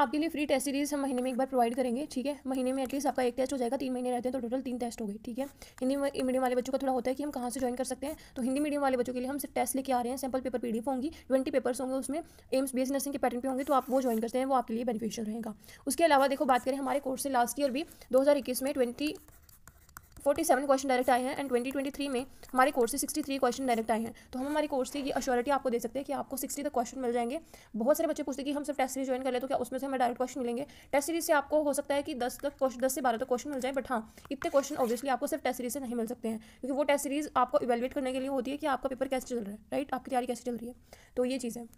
आपके लिए free test series हम महीने में एक बार प्रोवाइड करेंगे ठीक है महीने में एटलीस्ट आपका एक टेस्ट हो जाएगा तीन महीने रहते हैं तो टोटल तीन टेस्ट हो गए ठीक है हिंदी मीडियम वाले बच्चों का थोड़ा होता है कि हम कहाँ से ज्वाइन कर सकते हैं तो हिंदी मीडियम वाले बच्चों के लिए हम सिर्फ टेस्ट लेके आ रहे हैं सैम्पल पेपर पीडीएफ होंगी ट्वेंटी पेपर्स होंगे उसमें एम्स बेस नर्सिंग के पैटर्न पर होंगे तो आप वो ज्वाइन करते हैं वो आपके लिए बेनिफिशियल रहेगा उसके अलावा देखो बात करें हमारे कोर्स से लास्ट ईयर भी दो में twenty forty seven question direct आए हैं एंड ट्वेंटी ट्वेंटी थ्री में हमारे कोर्स से सिक्सटी थ्री क्वेश्चन डायरेक्ट आए हैं तो हम हमारे कोर्स से ये अश्योरिटी आपको दे सकते हैं कि आपको सिक्सटी तक क्वेश्चन मिल जाएंगे बहुत सारे बच्चे पूछते हैं कि हम सिर्फ टेस्ट सीरीज ज्वाइन कर ले तो क्या उसमें से हमें डायरेक्ट क्वेश्चन मिलेंगे टेस्ट सीरीज से आपको हो सकता है कि दस तक क्वेश्चन दस से बारह तक क्वेश्चन मिल जाए बट हाँ इतने क्वेश्चन ऑब्वियसली आपको सिर्फ टेस्ट सीरीज से नहीं मिल सकते हैं क्योंकि वो टेस्ट सीरीज आपको इवेलुएट करने के लिए होती है कि आपका पेपर कैसे चल रहा है राइट आपकी तैयारी कैसे चल रही है तो ये चीज़ है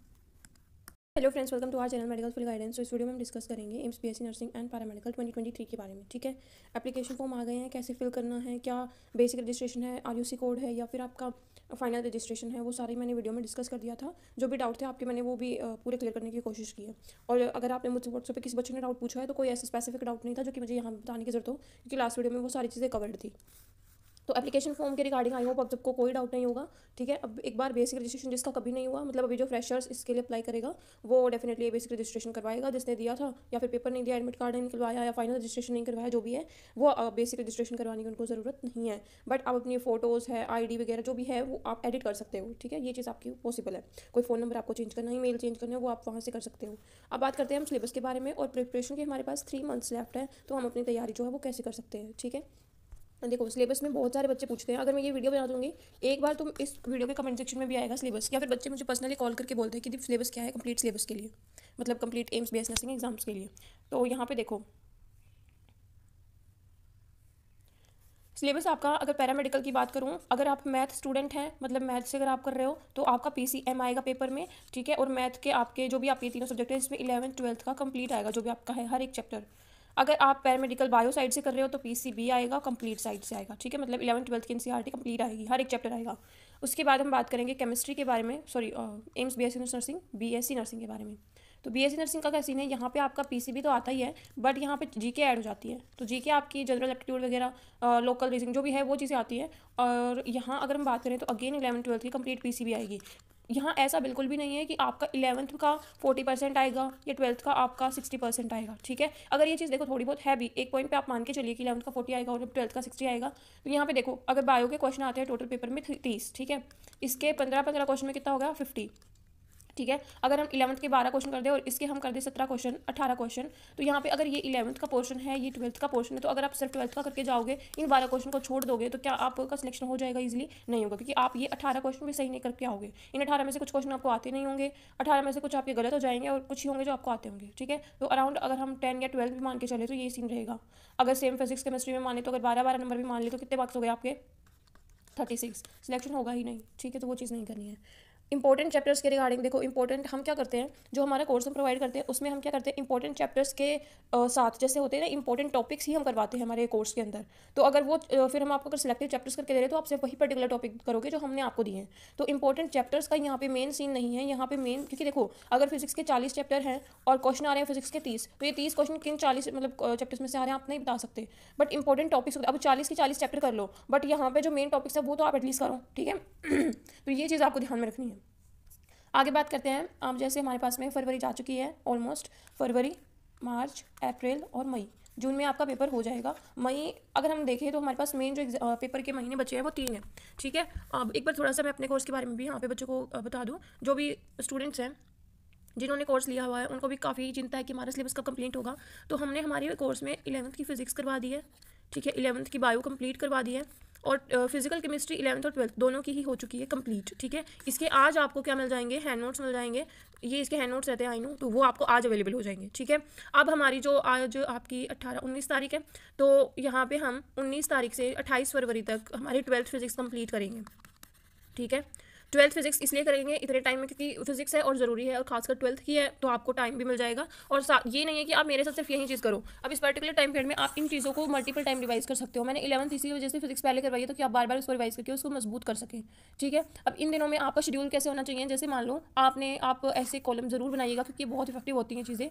hello friends welcome to our channel medical full guidance तो इस वीडियो में हम डिस्कस करेंगे AIIMS B nursing and paramedical 2023 के बारे में ठीक है एप्लीकेशन फॉर्म आ गए हैं कैसे फिल करना है क्या बेसिक रजिस्ट्रेशन है आर कोड है या फिर आपका फाइनल रजिस्ट्रेशन है वो सारी मैंने वीडियो में डिस्कस कर दिया था जो भी डाउट थे आपके मैंने वो भी पूरे क्लियर करने की कोशिश की है और अगर आपने मुझसे व्हाट्सअप पर किसी बच्चे ने डाउट पूछा है तो कोई ऐसा स्पेसिफिक डाउट नहीं था जो कि मुझे यहाँ बताने की जरूरत हो क्योंकि लास्ट वीडियो में वो सारी चीज़ें कवर्ड थी तो एप्लीकेशन फॉर्म के रिगार्डिंग आई होप अब सबको कोई डाउट नहीं होगा ठीक है अब एक बार बेसिक रजिस्ट्रेशन जिसका कभी नहीं हुआ मतलब अभी जो फ्रेशर्स इसके लिए अप्लाई करेगा वो डेफिनेटली बेसिक रजिस्ट्रेशन करवाएगा जिसने दिया था या फिर पेपर नहीं दिया एडमिट कार्ड नहीं निकलवाया या फाइनल रजिस्ट्रेशन नहीं करवाया जो भी है वो बेसिक रजिस्ट्रेशन करवाने की उनको ज़रूरत नहीं है बट आप अपनी फोटोज़ है आई वगैरह जो भी है वो आप एडिट कर सकते हो ठीक है ये चीज़ आपकी पॉसिबल है कोई फ़ोन नंबर आपको चेंज करना है मेल चेंज करना है वो आप वहाँ से कर सकते हो अब बात करते हैं हम सिलेबस के बारे में और प्रिपरेशन के हमारे पास थ्री मंथ्स लेफ्ट है तो हम अपनी तैयारी जो है वो कैसे कर सकते हैं ठीक है देखो सिलेबस में बहुत सारे बच्चे पूछते हैं अगर मैं ये वीडियो बना दूंगी एक बार तुम तो इस वीडियो के कमेंट सेक्शन में भी आएगा सिलेबस या फिर बच्चे मुझे पर्सनली कॉल करके बोलते हैं कि दीप सिलेबस क्या है कंप्लीट सिलेबस के लिए मतलब complete AIIMS B S nursing exams के लिए तो यहाँ पर देखो सिलेबस आपका अगर पैरामेडिकल की बात करूँ अगर आप मैथ स्टूडेंट हैं मतलब मैथ से अगर आप कर रहे हो तो आपका पी सी एम आएगा पेपर में ठीक है और मैथ के आपके जो भी आपके तीनों सब्जेक्ट है इसमें इलेवंथ ट्वेल्थ का कंप्लीट आएगा जो भी आपका है हर एक चैप्टर अगर आप पैरामेडिकल बायो साइड से कर रहे हो तो पीसीबी आएगा कंप्लीट साइड से आएगा ठीक है मतलब इलेवन ट्वेल्थ की एनसीईआरटी कंप्लीट e आएगी हर एक चैप्टर आएगा उसके बाद हम बात करेंगे केमिस्ट्री के बारे में sorry AIIMS B S nursing B S nursing के बारे में तो बी एस नर्सिंग का कैसी है यहाँ पे आपका पीसीबी तो आता ही है बट यहाँ पे जीके ऐड हो जाती है तो जीके आपकी जनरल एप्टीट्यूड वगैरह लोकल रीजनिंग जो भी है वो चीज़ें आती है और यहाँ अगर हम बात करें तो अगेन इलेवन ट्वेल्थ की कंप्लीट पीसीबी आएगी यहाँ ऐसा बिल्कुल भी नहीं है कि आपका इलेवंथ का फोर्टी परसेंट आएगा या ट्वेल्थ का आपका सिक्सटी परसेंट आएगा ठीक है अगर ये चीज़ देखो थोड़ी बहुत है भी एक पॉइंट पे आप मान के चलिए कि इलेवंथ का फोर्टी आएगा और ट्वेल्थ का सिक्सटी आएगा तो यहाँ पे देखो अगर बायो के क्वेश्चन आते हैं टोटल पेपर में तीस ठीक है इसके पंद्रह पंद्रह क्वेश्चन में कितना होगा फिफ्टी ठीक है अगर हम इलेवंथ के बारह क्वेश्चन कर दें और इसके हम कर दें सत्रह क्वेश्चन अठारह क्वेश्चन तो यहाँ पे अगर ये इलेवंथ का पोर्शन है ये ट्वेल्थ का पोर्शन है तो अगर आप सिर्फ ट्वेल्थ का करके जाओगे इन बारह क्वेश्चन को छोड़ दोगे तो क्या आपका सिलेक्शन हो जाएगा इजिली नहीं होगा क्योंकि आप ये अठारह क्वेश्चन भी सही नहीं करके आओगे इन अठारह में से कुछ क्वेश्चन आपको आते नहीं होंगे अठारह में से कुछ आपके गलत हो जाएंगे और कुछ ही होंगे जो आपको आते होंगे ठीक है तो अराउंड अगर हम टेन या ट्वेल्थ भी मान के चले तो ये सीन रहेगा अगर सेम फिजिक्स केमिस्ट्री में माने तो अगर बारह बारह नंबर भी मान ले तो कितने मार्क्स हो गए आपके थर्टी सिक्स सिलेक्शन होगा ही नहीं ठीक है तो वो चीज़ नहीं करनी है इंपॉर्टेंट चैप्टर्स के रिगार्डिंग देखो इंपॉर्टेंट हम क्या करते हैं जो हमारा कोर्स हम प्रोवाइड करते हैं उसमें हम क्या करते हैं इंपॉर्टेंट चैप्टर्स के साथ जैसे होते हैं ना इंपॉर्टेंट टॉपिक्स ही हम करवाते हैं हमारे कोर्स के अंदर तो अगर वो फिर हम आपको अगर सिलेक्टिव चैप्टर्स करके दे रहे तो आप सिर्फ वही पर्टिकुलर टॉपिक करोगे जो हमने आपको दिए हैं तो इंपॉर्टेंट चैप्टर्स का यहाँ पे मेन सीन नहीं है यहाँ पे मेन क्योंकि देखो अगर फिजिक्स के चालीस चैप्टर हैं और क्वेश्चन आ रहे हैं फिजिक्स के तीस तो ये तीस क्वेश्चन किन चालीस मतलब चैप्टर्स में से आ रहे हैं आप नहीं बता सकते बट इंपॉर्टेंट टॉपिक्स अब चालीस के चालीस चैप्टर कर लो बट यहाँ पे जो मेन टॉपिक्स है वो तो आप एटलीस्ट करो ठीक है तो ये चीज़ आपको ध्यान में रखनी है आगे बात करते हैं अब जैसे हमारे पास में फरवरी जा चुकी है ऑलमोस्ट फरवरी मार्च अप्रैल और मई जून में आपका पेपर हो जाएगा मई अगर हम देखें तो हमारे पास मेन जो पेपर के महीने बचे हैं वो तीन हैं ठीक है अब एक बार थोड़ा सा मैं अपने कोर्स के बारे में भी यहाँ पे बच्चों को बता दूँ जो भी स्टूडेंट्स हैं जिन्होंने कोर्स लिया हुआ है उनको भी काफ़ी चिंता है कि हमारा सिलेबस का कंप्लीट होगा तो हमने हमारे कोर्स में इलेवंथ की फिजिक्स करवा दी है ठीक है इलेवंथ की बायो कम्प्लीट करवा दी है और फिजिकल केमिस्ट्री इलेवंथ और ट्वेल्थ दोनों की ही हो चुकी है कंप्लीट ठीक है इसके आज आपको क्या मिल जाएंगे हैंड नोट्स मिल जाएंगे ये इसके हैंड नोट्स रहते हैं आई नो तो वो आपको आज अवेलेबल हो जाएंगे ठीक है अब हमारी जो आज आपकी अट्ठारह उन्नीस तारीख है तो यहाँ पर हम उन्नीस तारीख से अट्ठाईस फरवरी तक हमारी ट्वेल्थ फिजिक्स कम्प्लीट करेंगे ठीक है ट्वेल्थ फिजिक्स इसलिए करेंगे इतने टाइम में क्योंकि फिजिक्स है और ज़रूरी है और खासकर ट्वेल्थ की है तो आपको टाइम भी मिल जाएगा और ये नहीं है कि आप मेरे साथ सिर्फ यही चीज़ करो अब इस पर्टिकुलर टाइम पीरियड में आप इन चीज़ों को मल्टीपल टाइम रिवाइज कर सकते हो मैंने इलेवंथ इसी वजह से फिजिक्स पहले करवाई है तो कि आप बार बार उसको रिवाइज करके उसको मजबूत कर सकें ठीक है अब इन दिनों में आपका शेड्यूल कैसे होना चाहिए जैसे मान लो आपने आप ऐसे कॉलम ज़रूर बनाइएगा क्योंकि बहुत इफेक्टिव होती हैं चीज़ें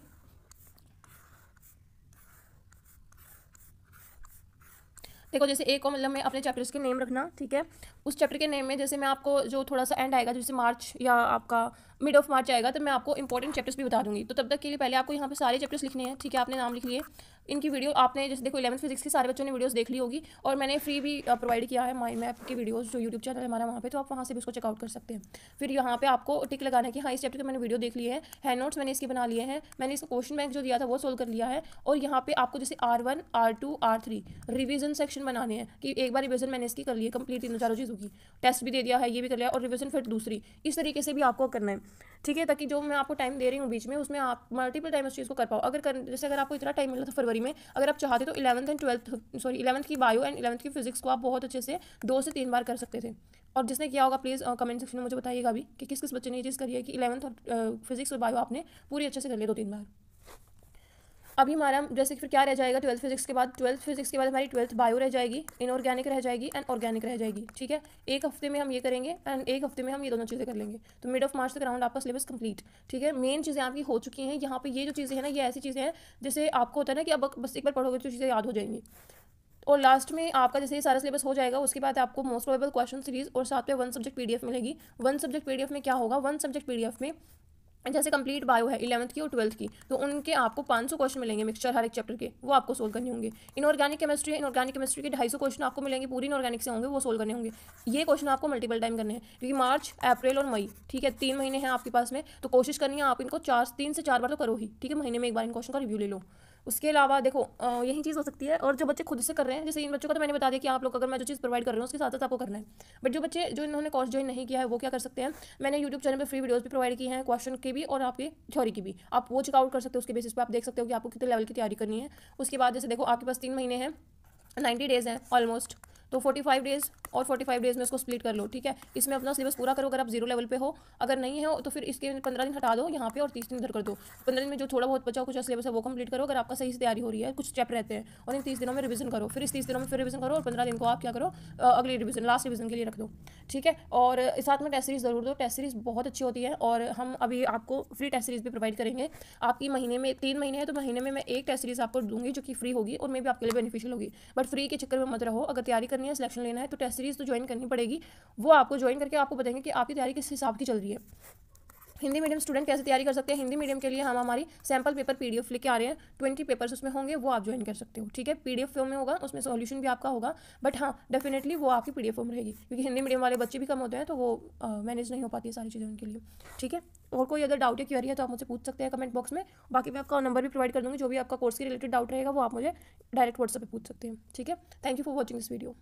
देखो जैसे एक मतलब मैं अपने चैप्टर्स के नेम रखना ठीक है उस चैप्टर के नेम में जैसे मैं आपको जो थोड़ा सा एंड आएगा जैसे मार्च या आपका मिड ऑफ मार्च आएगा तो मैं आपको इंपॉर्टेंट चैप्टर्स भी बता दूंगी तो तब तक के लिए पहले आपको यहाँ पे सारे चैप्टर्स लिखने हैं ठीक है आपने नाम लिख लिए इनकी वीडियो आपने जैसे देखो इलेवन फिजिक्स की सारे बच्चों ने वीडियोस देख ली होगी और मैंने फ्री भी प्रोवाइड किया है माइंड मैप की वीडियोस जो यूट्यूब चैनल है हमारा वहाँ पे तो आप वहाँ से भी उसको चेकआउट कर सकते हैं फिर यहाँ पे आपको टिक लगाना है कि हाँ इस चैप्टर के मैंने वीडियो देख ली है हैंड नोट्स मैंने इसके बना लिए हैं मैंने इसका क्वेश्चन बैंक जो दिया था वो सोल्व कर लिया है और यहाँ पर आपको जैसे R one R two R three revision section बनाने हैं कि एक बार रिविजन मैंने इसकी कर ली है कंप्लीट इन चारों चीज़ों की टेस्ट भी दे दिया है ये भी कर लिया और रिविजन फिर दूसरी इस तरीके से भी आपको करना है ठीक है ताकि जो मैं आपको टाइम दे रही हूँ बीच में उसमें आप मल्टीपल टाइम उस चीज़ को कर पाओ अगर जैसे अगर आपको इतना टाइम मिला था फरवरी में अगर आप चाहते तो eleventh and twelfth sorry eleventh की बायो एंड इलेवंथ की फिजिक्स को आप बहुत अच्छे से दो से तीन बार कर सकते थे और जिसने किया होगा प्लीज़ कमेंट सेक्शन में मुझे बताइएगा भी कि किस किस बच्चे ने ये चीज़ करी है कि इलेवंथ और फिजिक्स और बायो आपने पूरी अच्छे से कर लिया दो तीन बार अभी हमारा जैसे कि फिर क्या रह जाएगा ट्वेल्थ फिजिक्स के बाद ट्वेल्थ फिजिक्स के बाद हमारी ट्वेल्थ बायो रह जाएगी इनऑर्गेनिक रह जाएगी एंड ऑर्गेनिक रह जाएगी ठीक है एक हफ्ते में हम ये करेंगे एंड एक हफ्ते में हम ये दोनों चीज़ें कर लेंगे तो मिड ऑफ मार्च तक राउंड आपका सिलेबस कंप्लीट ठीक है मेन चीज़ें आपकी हो चुकी हैं यहाँ पर ये जो चीज़ें हैं ना ये ऐसी चीज़ें हैं जैसे आपको होता है ना कि अब बस एक बार पढ़ोगे तो चीज़ें याद हो जाएंगी और लास्ट में आपका जैसे ये सारा सिलेबस हो जाएगा उसके बाद आपको मोस्ट प्रोबेबल क्वेश्चन सीरीज और साथ में वन सब्जेक्ट पीडीएफ मिलेगी वन सब्जेक्ट पीडीएफ में क्या होगा वन सब्जेक्ट पीडीएफ में जैसे कंप्लीट बायो है इलेवंथ की और ट्वेल्थ की तो उनके आपको 500 क्वेश्चन मिलेंगे मिक्सचर हर एक चैप्टर के वो आपको सोल्व करने होंगे इनऑर्गेनिक केमिस्ट्री है इनऑर्गेनिक केमिस्ट्री के 250 क्वेश्चन आपको मिलेंगे पूरी इनऑर्गेनिक से होंगे वो सोल्व करने होंगे ये क्वेश्चन आपको मल्टीपल टाइम करने हैं क्योंकि मार्च अप्रैल और मई ठीक है तीन महीने हैं आपके पास में तो कोशिश करनी है आप इनको चार तीन से चार बार तो करो ही ठीक है महीने में एक बार इन क्वेश्चन का रिव्यू ले लो उसके अलावा देखो यही चीज़ हो सकती है और जो बच्चे खुद से कर रहे हैं जैसे इन बच्चों का तो मैंने बता दिया कि आप लोग अगर मैं जो चीज़ प्रोवाइड कर रहा हूँ उसके साथ साथ आपको करना है बट जो बच्चे जो इन्होंने कोर्स ज्वाइन नहीं किया है वो क्या कर सकते हैं मैंने यूट्यूब चैनल पर फ्री वीडियोज़ भी प्रोवाइड की हैं क्वेश्चन की भी और आपकी थ्योरी की भी आप वो चेकआउट कर सकते हो उसके बेसिस पर आप देख सकते हो कि आपको कितने लेवल की तैयारी करनी है उसके बाद जैसे देखो आपके पास तीन महीने हैं नाइन्टी डेज़ हैं ऑलमोस्ट तो 45 डेज और 45 डेज में उसको स्प्लिट कर लो ठीक है इसमें अपना सिलेबस पूरा करो अगर आप जीरो लेवल पे हो अगर नहीं हो तो फिर इसके पंद्रह दिन हटा दो यहाँ पे और तीस दिन उधर कर दो पंद्रह दिन में जो थोड़ा बहुत बचा कुछ सिलेबस है वो कंप्लीट करो अगर आपका सही से तैयारी हो रही है कुछ स्टेप रहते हैं और इन तीस दिनों में रिविजन करो फिर इस तीस दिनों में फिर रिविजन करो और पंद्रह दिन को आप क्या करो अगली रिविजन लास्ट रिविजन के लिए रख दो ठीक है और साथ में टेस्ट सीरीज ज़रूर दो टेस्ट सीरीज बहुत अच्छी होती है और हम अभी आपको फ्री टेस्ट सीरीज भी प्रोवाइड करेंगे आपकी महीने में तीन महीने है तो महीने में मैं एक टेस्ट सीरीज आपको दूंगी जो कि फ्री होगी और मे भी आपके लिए बेनिफिशियल होगी बट फ्री के चक्कर में मत रहो अगर तैयारी करनी है सिलेक्शन लेना है तो टेस्ट सीरीज़ तो ज्वाइन करनी पड़ेगी वो आपको ज्वाइन करके आपको बताएंगे कि आपकी तैयारी किस हिसाब की चल रही है हिंदी मीडियम स्टूडेंट कैसे तैयारी कर सकते हैं हिंदी मीडियम के लिए हम हमारी सैम्पल पेपर पी लेके आ रहे हैं ट्वेंटी पेपर्स उसमें होंगे वो आप ज्वाइन कर सकते हो ठीक है पी डी में होगा उसमें सॉल्यूशन भी आपका होगा बट हाँ डेफिनेटली वो आपकी पी फॉर्म रहेगी क्योंकि हिंदी मीडियम वाले बच्चे भी कम होते हैं तो वो मैनेज नहीं हो पाती है सारी चीज़ें उनके लिए ठीक है और कोई अगर डाउट या क्वेरी है तो आप मुझसे पूछ सकते हैं कमेंट बॉक्स में बाकी मैं आपका नंबर भी प्रोवाइड कर दूँगी जो भी आपका कोर्स के रिलेटेड डाउट रहेगा वो आप मुझे डायरेक्ट व्हाट्सअप पर पूछ सकते हैं ठीक है thank you for watching this video